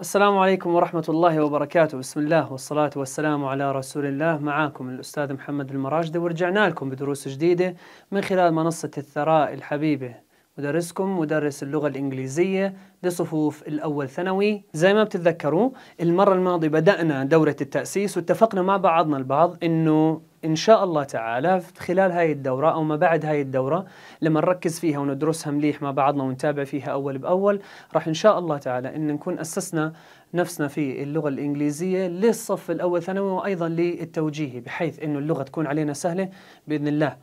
السلام عليكم ورحمة الله وبركاته بسم الله والصلاة والسلام على رسول الله معاكم الأستاذ محمد المراجدي ورجعنا لكم بدروس جديدة من خلال منصة الثراء الحبيبة مدرسكم مدرس اللغة الإنجليزية لصفوف الأول ثانوي زي ما بتتذكروا المرة الماضية بدأنا دورة التأسيس واتفقنا مع بعضنا البعض أنه إن شاء الله تعالى خلال هاي الدورة أو ما بعد هاي الدورة لما نركز فيها وندرسها مليح مع بعضنا ونتابع فيها أول بأول راح إن شاء الله تعالى إن نكون أسسنا نفسنا في اللغة الإنجليزية للصف الأول ثانوي وأيضا للتوجيهي بحيث إنه اللغة تكون علينا سهلة بإذن الله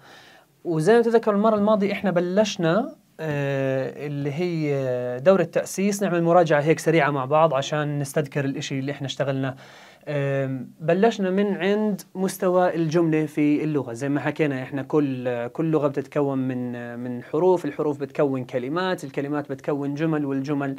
وزي ما تذكر المرة الماضية إحنا بلشنا آه، اللي هي دورة تأسيس نعمل مراجعة هيك سريعة مع بعض عشان نستذكر الإشي اللي إحنا اشتغلنا بلشنا من عند مستوى الجملة في اللغة زي ما حكينا احنا كل كل لغة بتتكون من من حروف الحروف بتكون كلمات الكلمات بتكون جمل والجمل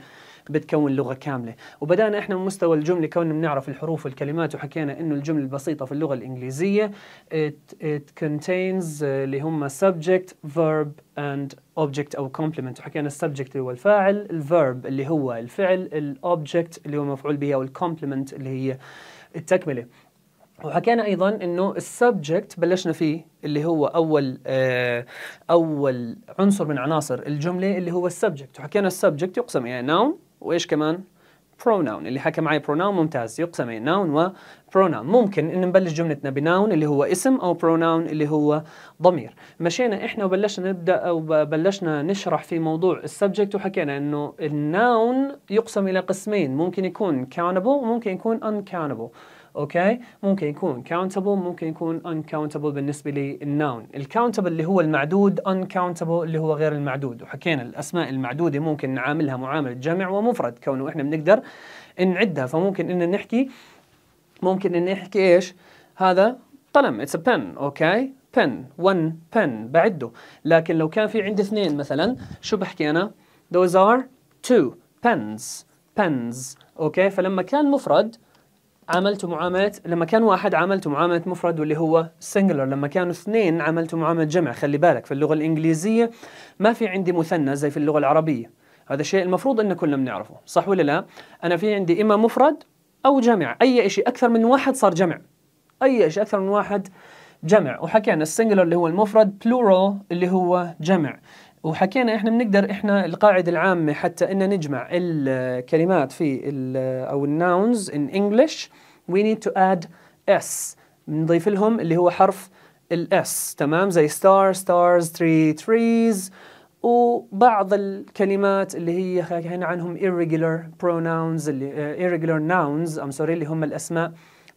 بتكون لغة كاملة وبدأنا احنا من مستوى الجملة كوننا بنعرف الحروف والكلمات وحكينا انه الجملة البسيطة في اللغة الإنجليزية it, it contains آه، اللي هم subject, verb and object أو complement وحكينا السبجكت اللي هو الفاعل الverb اللي هو الفعل الobject اللي هو مفعول به أو الكومبلمنت اللي هي التكمله وحكينا ايضا انه السبجكت بلشنا فيه اللي هو اول آه اول عنصر من عناصر الجمله اللي هو السبجكت وحكينا السبجكت يقسم الى يعني ناون وايش كمان pronoun اللي حكى معي pronoun ممتاز يقسمين إيه؟ noun و pronoun ممكن ان نبلش جملتنا بناون اللي هو اسم او pronoun اللي هو ضمير مشينا احنا وبلشنا نبدا او بلشنا نشرح في موضوع السبجكت وحكينا انه الناون يقسم الى قسمين ممكن يكون countable وممكن يكون uncountable اوكي ممكن يكون countable ممكن يكون uncountable بالنسبه للنون الكاونتبل اللي هو المعدود uncountable اللي هو غير المعدود وحكينا الاسماء المعدوده ممكن نعاملها معامله جمع ومفرد كونه احنا بنقدر نعدها فممكن ان نحكي ممكن ان نحكي ايش هذا قلم اتس بن اوكي بن 1 بن بعده لكن لو كان في عندي اثنين مثلا شو بحكي انا those are two pens pens اوكي فلما كان مفرد عاملته معامله لما كان واحد عاملته معامله مفرد واللي هو سنجلر لما كانوا اثنين عاملته معامله جمع خلي بالك في اللغه الانجليزيه ما في عندي مثنى زي في اللغه العربيه هذا الشيء المفروض ان كلنا بنعرفه صح ولا لا انا في عندي اما مفرد او جمع اي شيء اكثر من واحد صار جمع اي شيء اكثر من واحد جمع وحكينا السنجلر اللي هو المفرد بلورال اللي هو جمع وحكينا احنا بنقدر احنا القاعده العامه حتى ان نجمع الكلمات في ال او الناونز ان انجلش وي نيد تو اد اس بنضيف لهم اللي هو حرف الاس تمام زي ستار ستارز تري تريز وبعض الكلمات اللي هي حكينا عنهم irregular pronouns اللي irregular nouns I'm sorry اللي هم الاسماء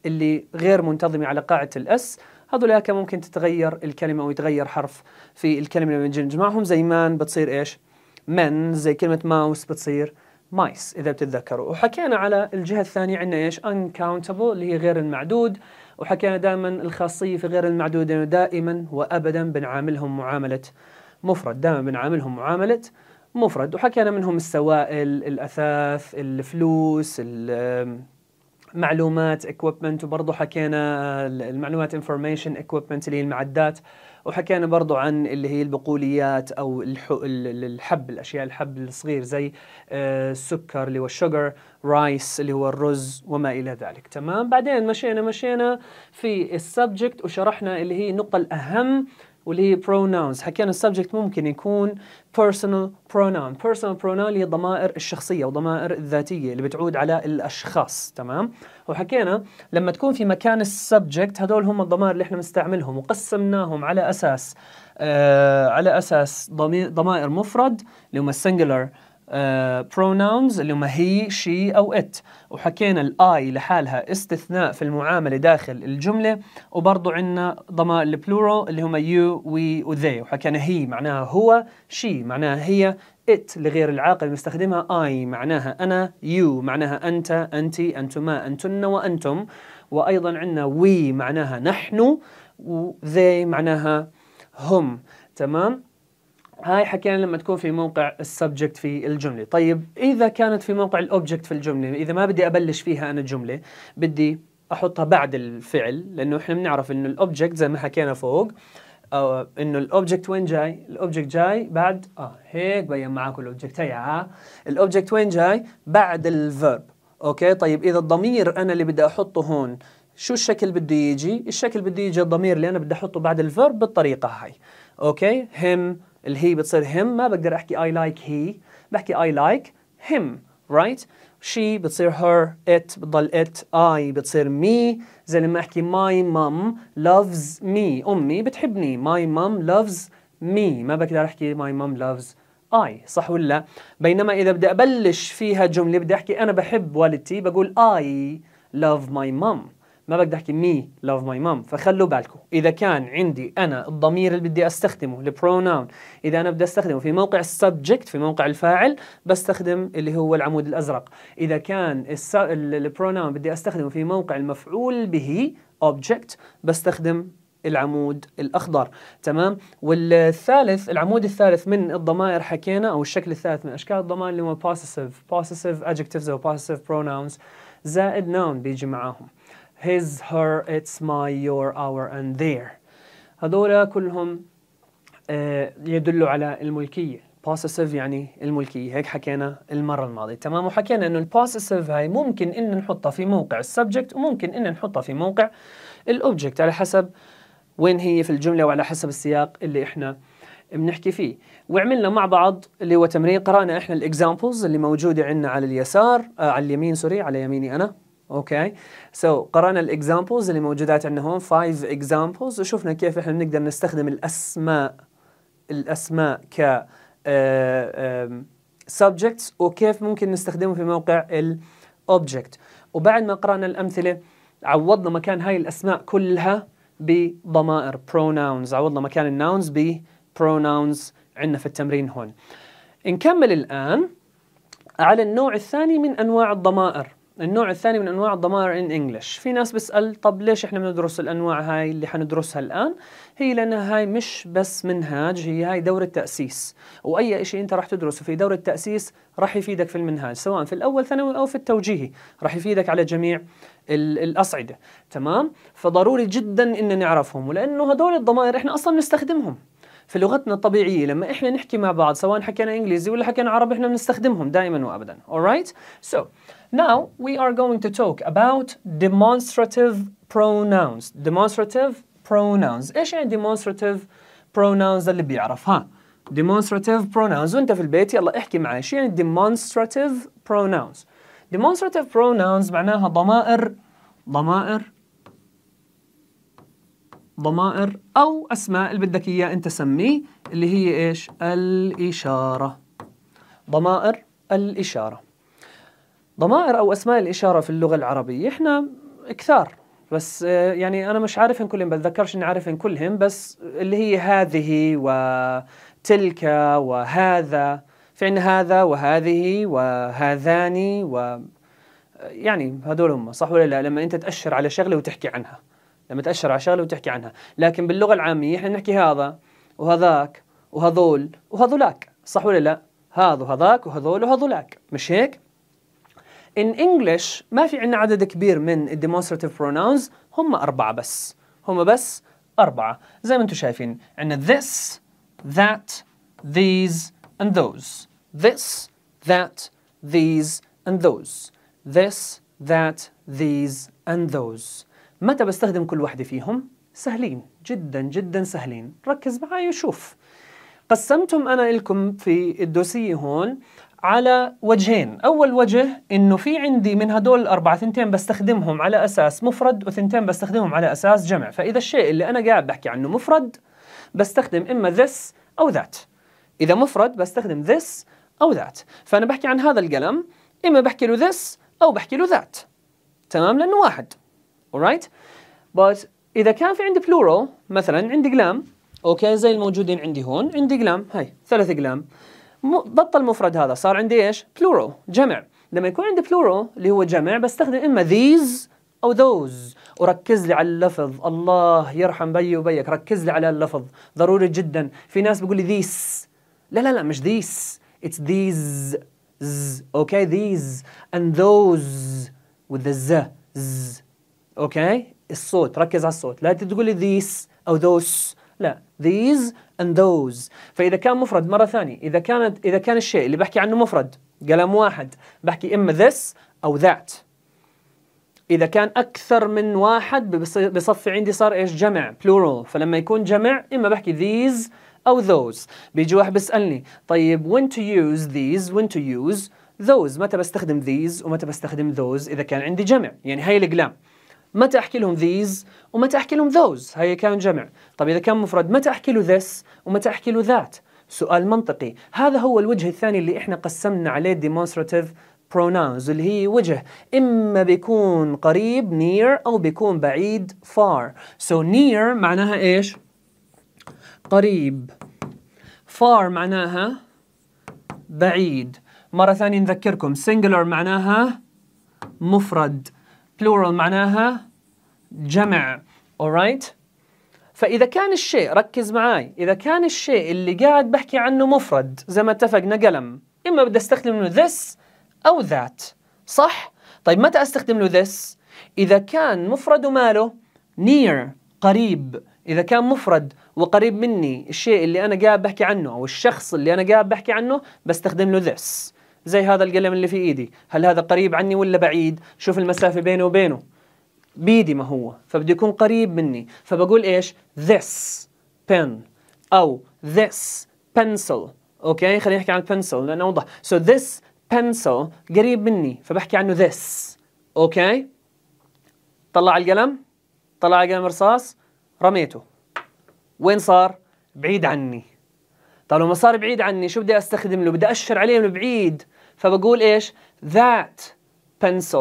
اللي غير منتظمه على قاعده الاس هذولاك ممكن تتغير الكلمة أو يتغير حرف في الكلمة لما نجي نجمعهم زي مان بتصير إيش؟ من زي كلمة ماوس بتصير مايس إذا بتتذكروا وحكينا على الجهة الثانية عندنا إيش؟ uncountable اللي هي غير المعدود وحكينا دائما الخاصية في غير المعدود أنه دائما وأبدا بنعاملهم معاملة مفرد دائما بنعاملهم معاملة مفرد وحكينا منهم السوائل الأثاث الفلوس معلومات اكويبمنت وبرضه حكينا آه، المعلومات انفورميشن اكويبمنت اللي هي المعدات وحكينا برضو عن اللي هي البقوليات او الحب الاشياء الحب الصغير زي آه، السكر اللي هو الشوجر رايس اللي هو الرز وما الى ذلك تمام بعدين مشينا مشينا في السبجكت وشرحنا اللي هي النقطه الاهم واللي هي pronouns حكينا السبجكت ممكن يكون personal pronoun personal pronoun اللي هي الضمائر الشخصية وضمائر الذاتية اللي بتعود على الأشخاص تمام وحكينا لما تكون في مكان السبجكت هدول هم الضمائر اللي احنا بنستعملهم وقسمناهم على أساس آه على أساس ضمائر مفرد اللي هم singular بروناونز آه، اللي هم هي شي او ات وحكينا الاي لحالها استثناء في المعامله داخل الجمله وبرضه عندنا ضمائر البلورال اللي هم يو وي وذي وحكينا هي معناها هو شي معناها هي ات لغير العاقل بنستخدمها اي معناها انا يو معناها انت انت انتما انتن وانتم وايضا عندنا وي معناها نحن وذي معناها هم تمام هاي حكينا لما تكون في موقع السبجكت في الجملة طيب إذا كانت في موقع الأوبجكت في الجملة إذا ما بدي أبلش فيها أنا الجملة بدي أحطها بعد الفعل لأنه إحنا بنعرف إنه الأوبجكت زي ما حكينا فوق أو إنه الأوبجكت وين جاي الأوبجكت جاي بعد آه هيك بين معاكم الأوبجكت هي آه. الأوبجكت وين جاي بعد الفيرب أوكي طيب إذا الضمير أنا اللي بدي أحطه هون شو الشكل بده يجي الشكل بده يجي الضمير اللي أنا بدي أحطه بعد الفيرب بالطريقة هاي أوكي هم الهي بتصير him ما بقدر احكي I like he بحكي I like him right she بتصير her it بتضل it I بتصير me زي لما احكي my mom loves me امي بتحبني my mom loves me ما بقدر احكي my mom loves I صح ولا بينما اذا بدي ابلش فيها جمله بدي احكي انا بحب والدتي بقول I love my mom ما بقدر احكي مي لاف ماي مام فخلوا بالكم اذا كان عندي انا الضمير اللي بدي استخدمه البروناون اذا انا بدي استخدمه في موقع السبجكت في موقع الفاعل بستخدم اللي هو العمود الازرق اذا كان البروناون بدي استخدمه في موقع المفعول به اوبجكت بستخدم العمود الأخضر تمام والثالث العمود الثالث من الضمائر حكينا أو الشكل الثالث من أشكال الضمائر اللي هو possessive possessive adjectives أو possessive pronouns زائد noun بيجي معاهم his, her, it's, my, your, our, and their هذولا كلهم آه، يدلوا على الملكية possessive يعني الملكية هيك حكينا المرة الماضية تمام وحكينا انه البوسيسيف هاي ممكن ان نحطها في موقع السبجكت وممكن ان نحطها في موقع الاوبجكت على حسب وين هي في الجملة وعلى حسب السياق اللي احنا بنحكي فيه وعملنا مع بعض اللي هو تمرين قرأنا احنا الاكزامبلز اللي موجودة عندنا على اليسار آه على اليمين سوري على يميني انا اوكي سو قرانا الاكزامبلز اللي موجودات عندنا هون 5 اكزامبلز وشفنا كيف احنا نقدر نستخدم الاسماء الاسماء ك uh, وكيف ممكن نستخدمه في موقع الاوبجكت وبعد ما قرانا الامثله عوضنا مكان هاي الاسماء كلها بضمائر pronouns عوضنا مكان الناونز ب pronouns عندنا في التمرين هون نكمل الان على النوع الثاني من انواع الضمائر النوع الثاني من انواع الضمائر ان انجلش في ناس بتسال طب ليش احنا بندرس الانواع هاي اللي حندرسها الان هي لانها هاي مش بس منهاج هي هاي دوره تاسيس واي شيء انت راح تدرسه في دوره تاسيس راح يفيدك في المنهاج سواء في الاول ثانوي او في التوجيهي راح يفيدك على جميع الاصعده تمام فضروري جدا ان نعرفهم ولانه هدول الضمائر احنا اصلا بنستخدمهم في لغتنا الطبيعيه لما احنا نحكي مع بعض سواء حكينا انجليزي ولا حكينا عربي احنا بنستخدمهم دائما وابدا alright so Now we are going to talk about demonstrative pronouns. Demonstrative pronouns. ايش يعني demonstrative pronouns اللي بيعرفها؟ demonstrative pronouns وانت في البيت يلا احكي معي شو يعني demonstrative pronouns؟ demonstrative pronouns معناها ضمائر ضمائر ضمائر أو أسماء اللي بدك إياه أنت سميه اللي هي إيش؟ الإشارة ضمائر الإشارة ضمائر أو أسماء الإشارة في اللغة العربية إحنا كثار بس آه، يعني أنا مش عارفهم كلهم بتذكرش إني عارفهم كلهم بس اللي هي هذه وتلك وهذا في عندنا هذا وهذه وهذان و يعني هذول هم صح ولا لا لما انت تاشر على شغله وتحكي عنها لما تاشر على شغله وتحكي عنها لكن باللغه العاميه احنا نحكي هذا وهذاك وهذول وهذولاك صح ولا لا هذا وهذاك وهذول وهذولاك مش هيك In English ما في عندنا عدد كبير من demonstrative pronouns هم أربعة بس هم بس أربعة زي ما أنتم شايفين عندنا this, that, these and those this, that, these and those this, that, these and those متى بستخدم كل واحدة فيهم؟ سهلين جدا جدا سهلين ركز معي وشوف قسمتهم أنا لكم في الدوسية هون على وجهين أول وجه إنه في عندي من هدول الأربعة ثنتين بستخدمهم على أساس مفرد وثنتين بستخدمهم على أساس جمع فإذا الشيء اللي أنا قاعد بحكي عنه مفرد بستخدم إما this أو that إذا مفرد بستخدم this أو that فأنا بحكي عن هذا القلم إما بحكي له this أو بحكي له that تمام لأنه واحد alright but إذا كان في عندي plural مثلا عندي قلام أوكي زي الموجودين عندي هون عندي قلام هاي ثلاث قلام بطل المفرد هذا صار عندي ايش؟ بلورو جمع لما يكون عندي بلورو اللي هو جمع بستخدم اما ذيز او ذوز وركز لي على اللفظ الله يرحم بي وبيك ركز لي على اللفظ ضروري جدا في ناس بيقول لي ذيس لا لا لا مش ذيس اتس ذيز ز اوكي ذيز اند ذوز وذ ز ز اوكي الصوت ركز على الصوت لا تقول لي ذيس او ذوس لا these and those فإذا كان مفرد مرة ثانية إذا كانت إذا كان الشيء اللي بحكي عنه مفرد قلم واحد بحكي إما this أو that إذا كان أكثر من واحد بصفي عندي صار إيش جمع plural فلما يكون جمع إما بحكي these أو those بيجي واحد بيسألني طيب when to use these when to use those متى بستخدم these ومتى بستخدم those إذا كان عندي جمع يعني هاي الأقلام متى احكي لهم ذيز ومتى احكي لهم ذوز هي كان جمع طب اذا كان مفرد متى احكي له ذس ومتى احكي له ذات سؤال منطقي هذا هو الوجه الثاني اللي احنا قسمنا عليه demonstrative pronouns اللي هي وجه إما بيكون قريب near أو بيكون بعيد far so near معناها إيش؟ قريب far معناها بعيد مرة ثانية نذكركم singular معناها مفرد plural معناها جمع alright فإذا كان الشيء ركز معاي إذا كان الشيء اللي قاعد بحكي عنه مفرد زي ما اتفقنا قلم إما بدي أستخدم له this أو that صح؟ طيب متى أستخدم له this؟ إذا كان مفرد وماله near قريب إذا كان مفرد وقريب مني الشيء اللي أنا قاعد بحكي عنه أو الشخص اللي أنا قاعد بحكي عنه بستخدم له this زي هذا القلم اللي في ايدي هل هذا قريب عني ولا بعيد شوف المسافه بينه وبينه بيدي ما هو فبده يكون قريب مني فبقول ايش this pen او this pencil اوكي خلينا نحكي عن pencil لانه اوضح so this pencil قريب مني فبحكي عنه this اوكي طلع القلم طلع القلم رصاص رميته وين صار بعيد عني طب لما صار بعيد عني شو بدي استخدم له بدي اشر عليه من بعيد فبقول ايش that pencil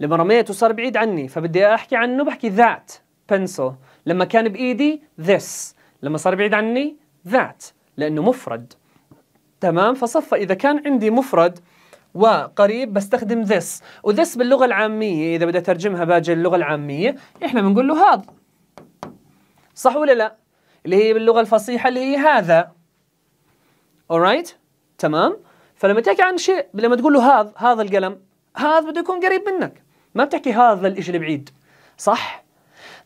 لما رميته صار بعيد عني فبدي احكي عنه بحكي that pencil لما كان بايدي this لما صار بعيد عني ذات لانه مفرد تمام فصفى اذا كان عندي مفرد وقريب بستخدم this وذس باللغه العاميه اذا بدي اترجمها باجي اللغه العاميه احنا بنقول له هذا صح ولا لا اللي هي باللغه الفصيحه اللي هي هذا alright تمام فلما تحكي عن شيء لما تقول له هذا هذا القلم هذا بده يكون قريب منك ما بتحكي هذا الشيء اللي بعيد صح؟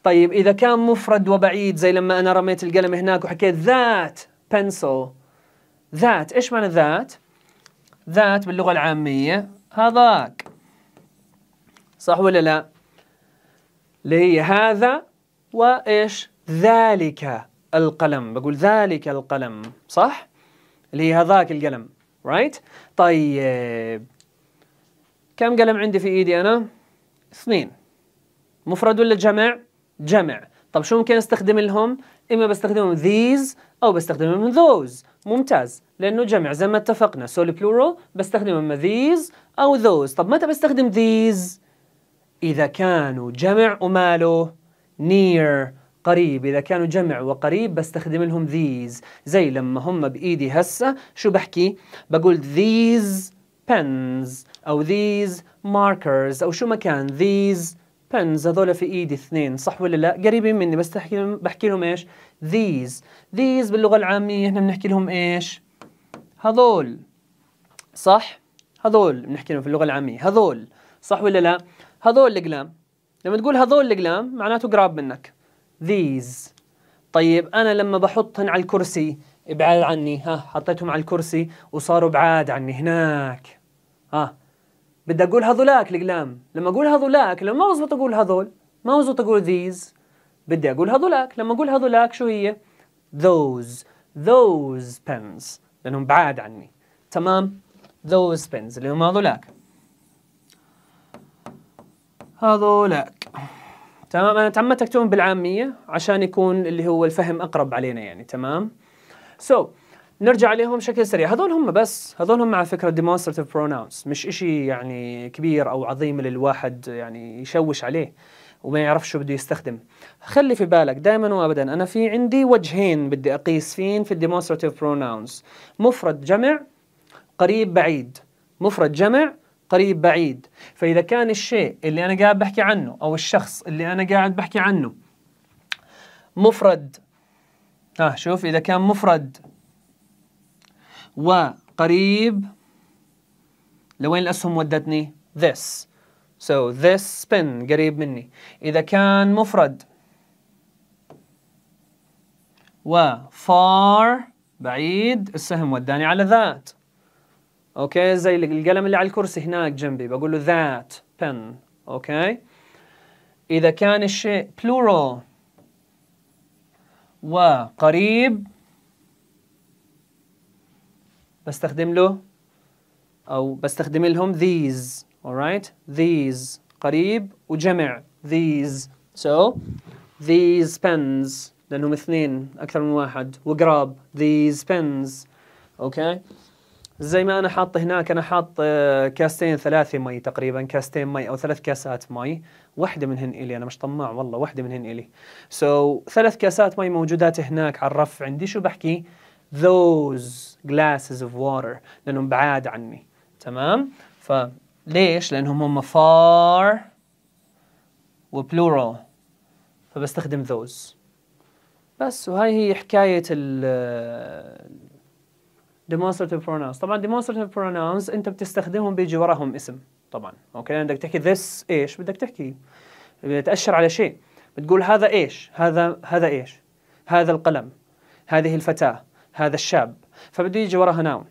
طيب إذا كان مفرد وبعيد زي لما أنا رميت القلم هناك وحكيت ذات pencil ذات إيش معنى ذات؟ ذات باللغة العامية هذاك صح ولا لا؟ اللي هي هذا وإيش؟ ذلك القلم بقول ذلك القلم صح؟ اللي هي هذاك القلم رايت right? طيب آه، كم قلم عندي في ايدي انا اثنين مفرد ولا جمع جمع طب شو ممكن استخدم لهم اما بستخدمهم these او بستخدمهم those ممتاز لانه جمع زي ما اتفقنا بلورال البلورال بستخدمهم these او those طب متى بستخدم these اذا كانوا جمع وماله near قريب إذا كانوا جمع وقريب بستخدم لهم these زي لما هم بإيدي هسه شو بحكي؟ بقول these pens أو these markers أو شو ما كان these pens هذول في إيدي اثنين صح ولا لا؟ قريبين مني بس بحكي لهم بحكي لهم إيش؟ these these باللغة العامية إحنا بنحكي لهم إيش؟ هذول صح؟ هذول بنحكي لهم في اللغة العامية هذول صح ولا لا؟ هذول الأقلام لما تقول هذول الأقلام معناته قراب منك these طيب أنا لما بحطهن على الكرسي ابعاد عني ها حطيتهم على الكرسي وصاروا بعاد عني هناك ها بدي أقول هذولاك القلام لما أقول هذولاك لما ما بزبط أقول هذول ما بزبط أقول these بدي أقول هذولاك لما أقول هذولاك شو هي those those pens لأنهم بعاد عني تمام those pens اللي هم هذولاك هذولاك تمام انا تعمدت اكتبهم بالعاميه عشان يكون اللي هو الفهم اقرب علينا يعني تمام سو so, نرجع عليهم بشكل سريع هذول هم بس هذول هم على فكره demonstrative pronouns مش إشي يعني كبير او عظيم للواحد يعني يشوش عليه وما يعرف شو بده يستخدم خلي في بالك دائما وابدا انا في عندي وجهين بدي اقيس فين في demonstrative pronouns مفرد جمع قريب بعيد مفرد جمع قريب بعيد فإذا كان الشيء اللي أنا قاعد بحكي عنه أو الشخص اللي أنا قاعد بحكي عنه مفرد ها آه شوف إذا كان مفرد وقريب لوين الأسهم ودتني؟ this so this spin قريب مني إذا كان مفرد و far بعيد السهم وداني على ذات اوكي زي القلم اللي على الكرسي هناك جنبي بقول له ذات بن اوكي اذا كان الشيء plural وقريب بستخدم له او بستخدم لهم these alright these قريب وجمع these so these pens لانهم اثنين اكثر من واحد وقراب these pens اوكي okay. زي ما انا حاط هناك انا حاط آه، كاستين ثلاثه مي تقريبا كاستين مي او ثلاث كاسات مي واحده منهن الي انا مش طماع والله واحده منهن الي سو so, ثلاث كاسات مي موجودات هناك على الرف عندي شو بحكي those glasses of water لانهم بعاد عني تمام فليش لانهم هم far وبلورال فبستخدم those بس وهاي هي حكايه ال آه، demonstrative pronouns طبعا demonstrative pronouns انت بتستخدمهم بيجي وراهم اسم طبعا اوكي بدك تحكي this ايش بدك تحكي بتاشر على شيء بتقول هذا ايش هذا هذا ايش هذا القلم هذه الفتاه هذا الشاب فبده يجي وراها noun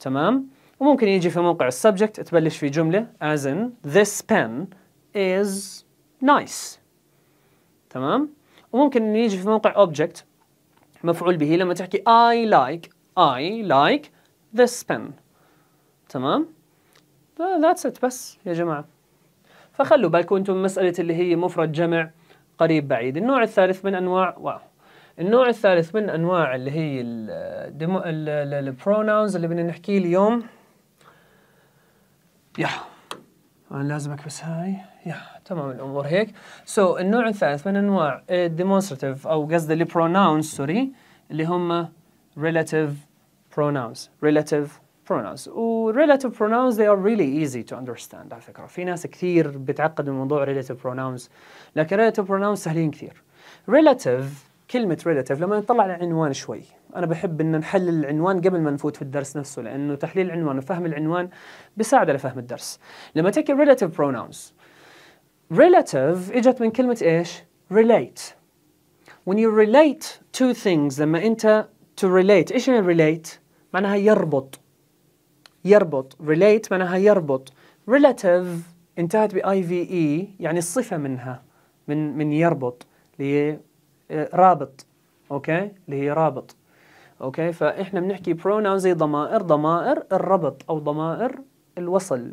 تمام وممكن يجي في موقع السبجكت تبلش في جمله as in this pen is nice تمام وممكن يجي في موقع object مفعول به لما تحكي I like I like this pen تمام That's it بس يا جماعة فخلوا بالكم انتم من مسألة اللي هي مفرد جمع قريب بعيد النوع الثالث من انواع واو النوع الثالث من انواع اللي هي pronouns اللي بدنا نحكيه اليوم يا انا لازم أكبس هاي يا تمام الامور هيك so, النوع الثالث من انواع الديمونستراتيف او قصدي pronouns سوري اللي هم relative pronouns. Relative pronouns و-relative pronouns they are really easy to understand على فكرة في ناس كثير بتعقدوا من موضوع relative pronouns لكن relative pronouns سهلين كثير relative كلمة relative لما نطلع على العنوان شوي أنا بحب إن نحلل العنوان قبل ما نفوت في الدرس نفسه لأنه تحليل العنوان وفهم العنوان بيساعد على فهم الدرس لما تحكي relative pronouns relative إجت من كلمة إيش؟ relate when you relate two things لما أنت to relate ايش يعني relate معناها يربط يربط relate معناها يربط relative انتهت ب IVE يعني الصفة منها من من يربط اللي هي آه، رابط اوكي اللي هي رابط اوكي فاحنا بنحكي pronoun زي ضمائر ضمائر الربط او ضمائر الوصل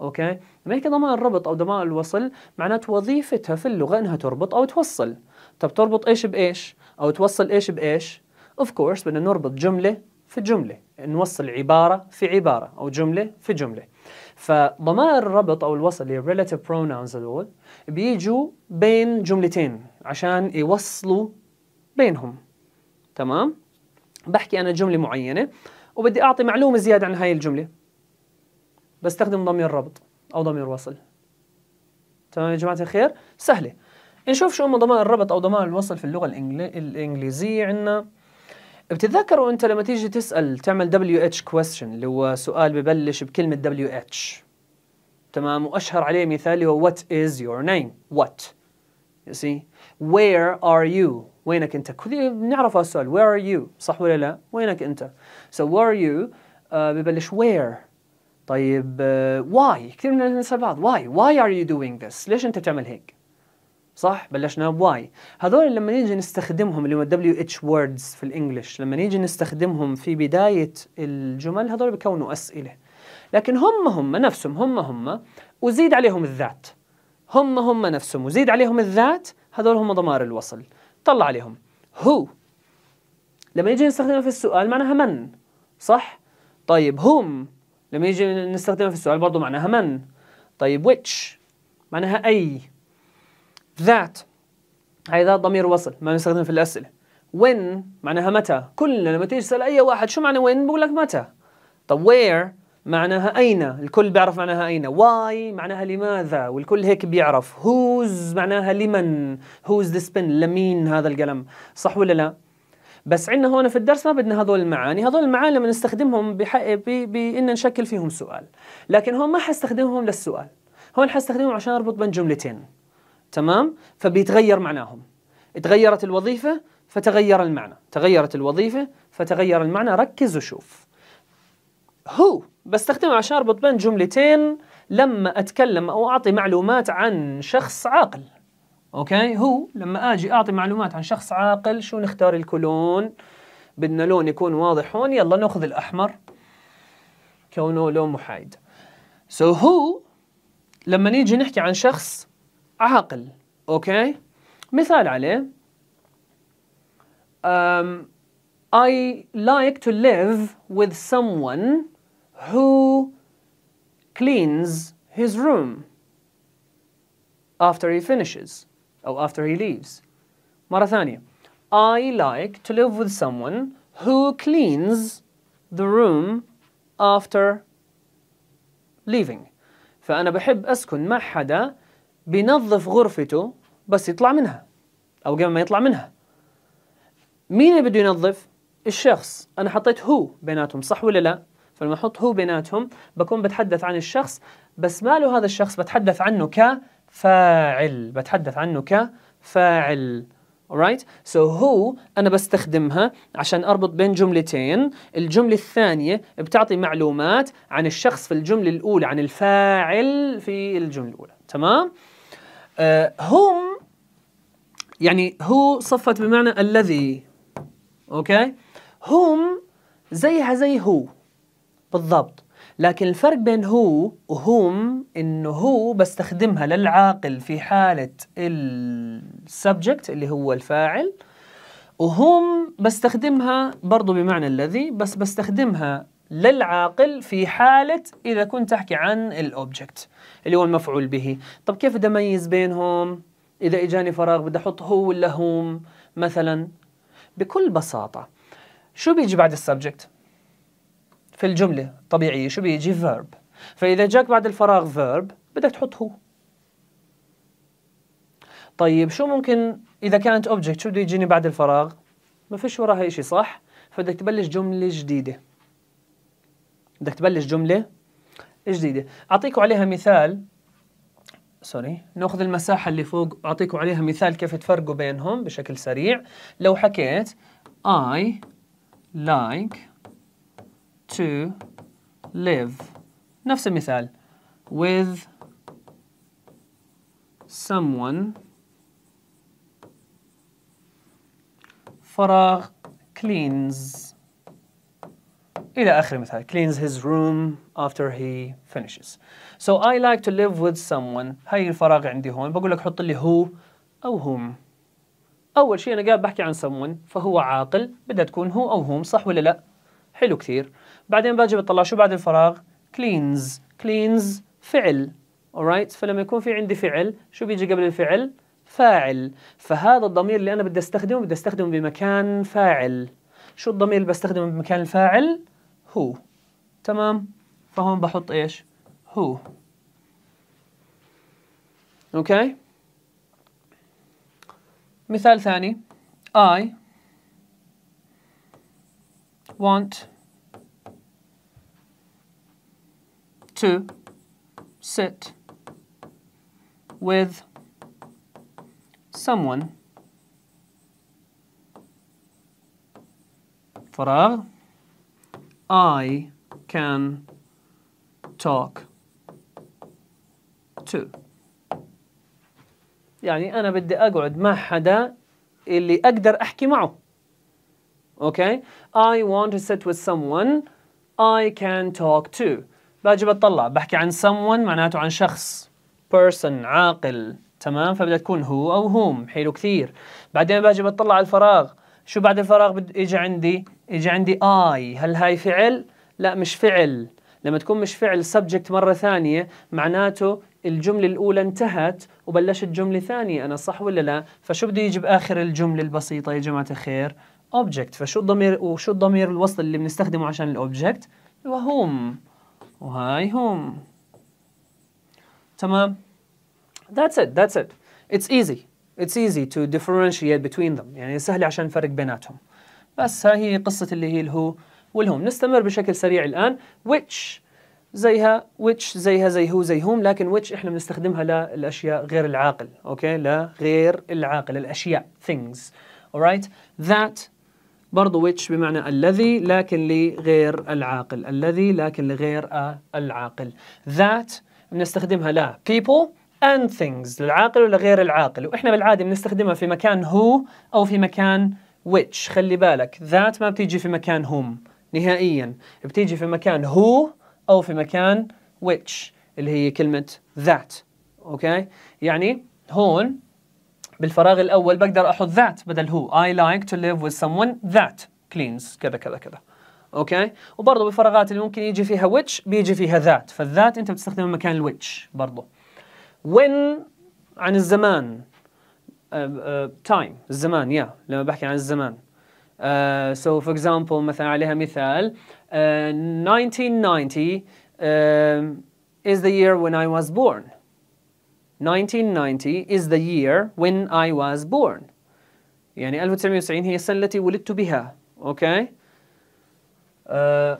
اوكي لما نحكي ضمائر الربط او ضمائر الوصل معناته وظيفتها في اللغه انها تربط او توصل طب تربط ايش بايش او توصل ايش بايش اوف كورس بدنا نربط جمله في جمله نوصل عباره في عباره او جمله في جمله فضمائر الربط او الوصل اللي relative pronouns هذول بيجوا بين جملتين عشان يوصلوا بينهم تمام بحكي انا جمله معينه وبدي اعطي معلومه زياده عن هاي الجمله بستخدم ضمير ربط او ضمير وصل تمام يا جماعه الخير سهله نشوف شو هم ضمائر الربط او ضمائر الوصل في اللغه الانجليزيه عندنا بتتذكروا انت لما تيجي تسال تعمل دبليو اتش كويستشن اللي هو سؤال ببلش بكلمه دبليو اتش تمام واشهر عليه مثال هو وات از يور نيم وات يو سي وير ار يو وينك انت كل بنعرف السؤال وير ار يو صح ولا لا وينك انت سو وير ار يو ببلش وير طيب واي آه، uh, كثير من الناس بعض واي واي ار يو دوينج ذس ليش انت تعمل هيك صح بلشنا بواي هذول لما نيجي نستخدمهم اللي هم الدبليو اتش ووردز في الانجليش لما نيجي نستخدمهم في بدايه الجمل هذول بكونوا اسئله لكن هم هم نفسهم هم هم وزيد عليهم الذات هم هم نفسهم وزيد عليهم الذات هذول هم ضمار الوصل طلع عليهم هو لما نيجي نستخدمها في السؤال معناها من صح طيب هم لما يجي نستخدمها في السؤال برضه معناها من طيب which معناها أي that هذا ضمير وصل ما نستخدمه في الأسئلة when معناها متى كلنا لما تيجي تسأل أي واحد شو معنى when بقول لك متى طب where معناها أين الكل بيعرف معناها أين why معناها لماذا والكل هيك بيعرف whose معناها لمن هوز this pen لمين هذا القلم صح ولا لا بس عندنا هون في الدرس ما بدنا هذول المعاني هذول المعاني لما نستخدمهم بأن نشكل فيهم سؤال لكن هون ما حستخدمهم للسؤال هون حستخدمهم عشان اربط بين جملتين تمام فبيتغير معناهم تغيرت الوظيفة فتغير المعنى تغيرت الوظيفة فتغير المعنى ركز وشوف هو بستخدم عشان اربط بين جملتين لما اتكلم او اعطي معلومات عن شخص عاقل اوكي هو لما اجي اعطي معلومات عن شخص عاقل شو نختار الكلون بدنا لون يكون واضح هون يلا ناخذ الاحمر كونه لون محايد سو so هو لما نيجي نحكي عن شخص عاقل اوكي مثال عليه um, I like to live with someone who cleans his room after he finishes أو after he leaves مرة ثانية I like to live with someone who cleans the room after leaving فأنا بحب أسكن مع حدا بينظف غرفته بس يطلع منها او قبل ما يطلع منها مين اللي بده ينظف الشخص انا حطيت هو بيناتهم صح ولا لا فلما احط هو بيناتهم بكون بتحدث عن الشخص بس ماله هذا الشخص بتحدث عنه كفاعل بتحدث عنه كفاعل alright so هو أنا بستخدمها عشان أربط بين جملتين الجملة الثانية بتعطي معلومات عن الشخص في الجملة الأولى عن الفاعل في الجملة الأولى تمام آه، هم يعني هو صفت بمعنى الذي اوكي هم زيها زي هو بالضبط لكن الفرق بين هو وهم انه هو بستخدمها للعاقل في حالة السبجكت اللي هو الفاعل وهم بستخدمها برضو بمعنى الذي بس بستخدمها للعاقل في حالة إذا كنت أحكي عن الأوبجكت اللي هو المفعول به طب كيف بدي اميز بينهم اذا اجاني فراغ بدي احط هو ولا هم مثلا بكل بساطه شو بيجي بعد السبجكت في الجمله طبيعيه شو بيجي فيرب فاذا جاك بعد الفراغ فيرب بدك تحط هو طيب شو ممكن اذا كانت اوبجكت شو بده يجيني بعد الفراغ ما فيش وراها شيء صح فبدك تبلش جمله جديده بدك تبلش جمله جديدة أعطيكم عليها مثال سوري ناخذ المساحة اللي فوق أعطيكم عليها مثال كيف تفرقوا بينهم بشكل سريع لو حكيت I like to live نفس المثال with someone فراغ cleans إلى آخر مثال cleans his room after he finishes so I like to live with someone هاي الفراغ عندي هون بقول لك حط لي هو أو هم أول شيء أنا قاعد بحكي عن someone فهو عاقل بدها تكون هو أو هم صح ولا لا حلو كثير بعدين باجي بطلع شو بعد الفراغ cleans cleans فعل alright فلما يكون في عندي فعل شو بيجي قبل الفعل فاعل فهذا الضمير اللي أنا بدي أستخدمه بدي أستخدمه بمكان فاعل شو الضمير اللي بستخدمه بمكان الفاعل هو تمام فهون بحط ايش هو اوكي مثال ثاني I want to sit with someone فراغ I can talk to يعني أنا بدي أقعد مع حدا اللي أقدر أحكي معه okay I want to sit with someone I can talk to باجي بطلع بحكي عن someone معناته عن شخص person عاقل تمام فبدها تكون هو أو هم حلو كثير بعدين باجي بطلع على الفراغ شو بعد الفراغ بد اجى عندي اجى عندي اي هل هاي فعل لا مش فعل لما تكون مش فعل سبجكت مرة ثانية معناته الجملة الأولى انتهت وبلشت جملة ثانية أنا صح ولا لا؟ فشو بده يجي بآخر الجملة البسيطة يا جماعة الخير؟ اوبجكت، فشو الضمير وشو الضمير الوصل اللي بنستخدمه عشان الأوبجكت؟ وهم وهاي هم تمام؟ That's it that's it it's easy it's easy to differentiate between them يعني سهل عشان نفرق بيناتهم بس ها هي قصة اللي هي الهو والهم نستمر بشكل سريع الآن which زيها which زيها زي هو زي هم لكن which احنا بنستخدمها للأشياء غير العاقل اوكي لغير العاقل الأشياء things alright that برضو which بمعنى الذي لكن لغير العاقل الذي لكن لغير العاقل that بنستخدمها ل people and things للعاقل ولا غير العاقل وإحنا بالعادة بنستخدمها في مكان هو أو في مكان which خلي بالك ذات ما بتيجي في مكان هم نهائيا بتيجي في مكان هو أو في مكان which اللي هي كلمة ذات أوكي يعني هون بالفراغ الأول بقدر أحط ذات بدل هو I like to live with someone that cleans كذا كذا كذا اوكي وبرضه بالفراغات اللي ممكن يجي فيها which بيجي فيها ذات فالذات انت بتستخدمها مكان الويتش برضه when عن الزمان uh, uh, time الزمان yeah لما بحكي عن الزمان uh, so for example مثلا عليها مثال uh, 1990 um, is the year when I was born 1990 is the year when I was born يعني 1990 هي السنة التي ولدت بها okay uh,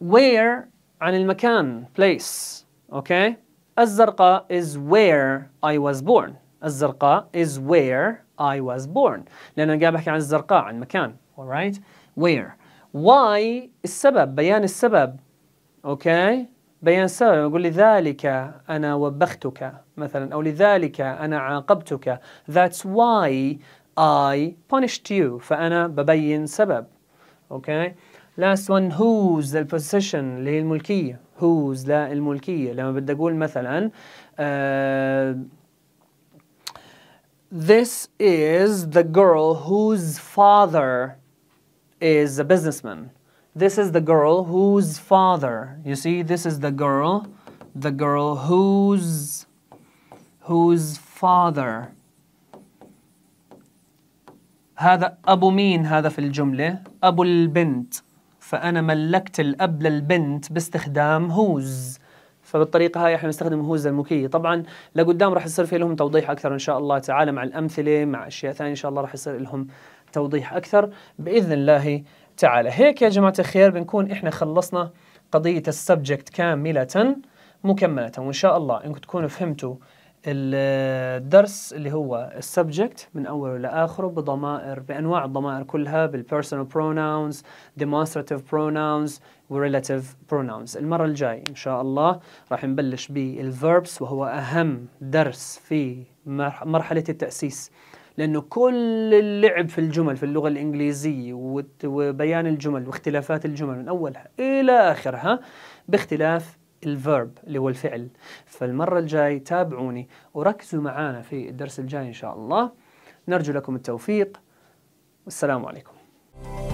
where عن المكان place okay Az-Zarqa is where I was born. Az-Zarqa is where I was born. لأن أنا قاعد بحكي عن الزرقاء عن مكان. Alright? Where. Why السبب بيان السبب. Okay? بيان السبب يقول لذلك أنا وبختك مثلا أو لذلك أنا عاقبتك. That's why I punished you. فأنا ببين سبب. Okay? Last one whose the possession اللي هي الملكية whose الملكية لما بدي أقول مثلا This is the girl whose father is a businessman. This is the girl whose father. You see, this is the girl, the girl whose whose father. هذا أبو مين هذا في الجملة؟ أبو البنت. فأنا ملكت الأب للبنت باستخدام هوز فبالطريقه هاي احنا بنستخدم هوز المكية طبعا لقدام راح يصير في لهم توضيح اكثر ان شاء الله تعالى مع الامثله مع اشياء ثانيه ان شاء الله راح يصير لهم توضيح اكثر باذن الله تعالى هيك يا جماعه الخير بنكون احنا خلصنا قضيه السبجكت كامله مكمله وان شاء الله انكم تكونوا فهمتوا الدرس اللي هو السبجكت من اوله لاخره بضمائر بانواع الضمائر كلها بالبيرسونال بروناونز ديمونستراتيف بروناونز وريلاتيف بروناونز المره الجاي ان شاء الله راح نبلش بالverbs وهو اهم درس في مرحله التاسيس لانه كل اللعب في الجمل في اللغه الانجليزيه وبيان الجمل واختلافات الجمل من اولها الى اخرها باختلاف الفيرب اللي هو الفعل فالمرة الجاي تابعوني وركزوا معانا في الدرس الجاي إن شاء الله نرجو لكم التوفيق والسلام عليكم